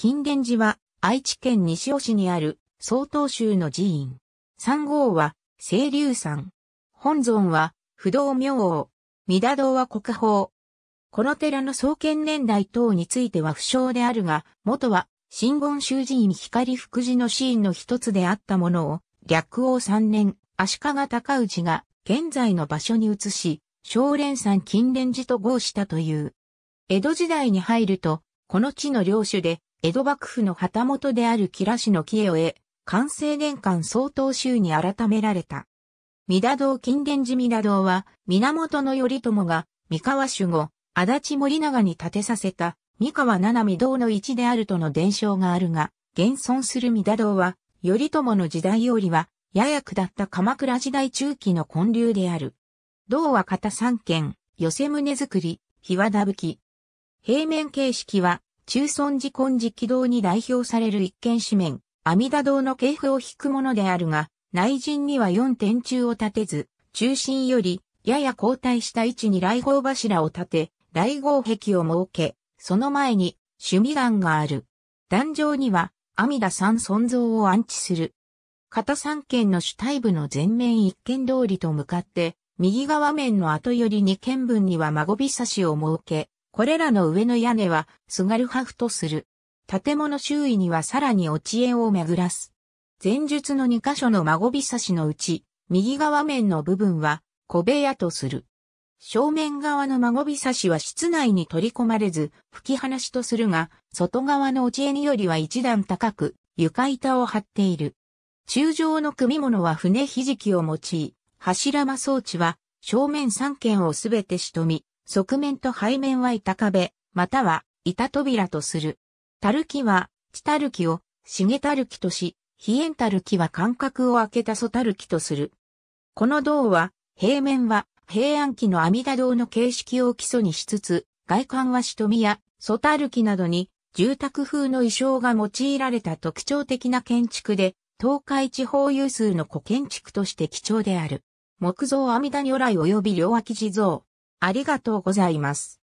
金蓮寺は愛知県西尾市にある曹洞宗の寺院。三号は清流山。本尊は不動明王。三田堂は国宝。この寺の創建年代等については不詳であるが、元は新言宗寺院光福寺の寺院の一つであったものを、略王三年、足利尊氏が現在の場所に移し、少蓮山金蓮寺と合したという。江戸時代に入ると、この地の領主で、江戸幕府の旗本である吉良氏の清へ、完成年間総統州に改められた。三田堂金殿寺三田堂は、源頼朝が、三河守護、足立森長に建てさせた、三河七海堂の一であるとの伝承があるが、現存する三田堂は、頼朝の時代よりは、やや下った鎌倉時代中期の建立である。銅は片三軒、寄せ胸作り、日和田吹き。平面形式は中尊寺根寺軌道に代表される一見紙面、阿弥陀堂の系譜を引くものであるが、内陣には四点柱を立てず、中心よりやや後退した位置に雷号柱を立て、雷号壁を設け、その前に趣味岩がある。壇上には阿弥陀三尊像を安置する。片三軒の主体部の前面一軒通りと向かって、右側面の後より二軒分には孫び差しを設け、これらの上の屋根はすがるハフとする。建物周囲にはさらに落ち縁を巡らす。前述の2箇所の孫びさしのうち、右側面の部分は小部屋とする。正面側の孫びさしは室内に取り込まれず、吹き放しとするが、外側の落ちによりは一段高く、床板を張っている。中上の組物は船ひじきを用い、柱間装置は正面3軒をすべて仕留み、側面と背面は板壁、または板扉とする。たるきは、地たるきを、しげたるきとし、非縁たるきは間隔を空けたそたるきとする。この銅は、平面は、平安期の阿弥陀堂の形式を基礎にしつつ、外観は瞳や、そたるきなどに、住宅風の衣装が用いられた特徴的な建築で、東海地方有数の古建築として貴重である。木造阿弥陀如来及び両脇地蔵、ありがとうございます。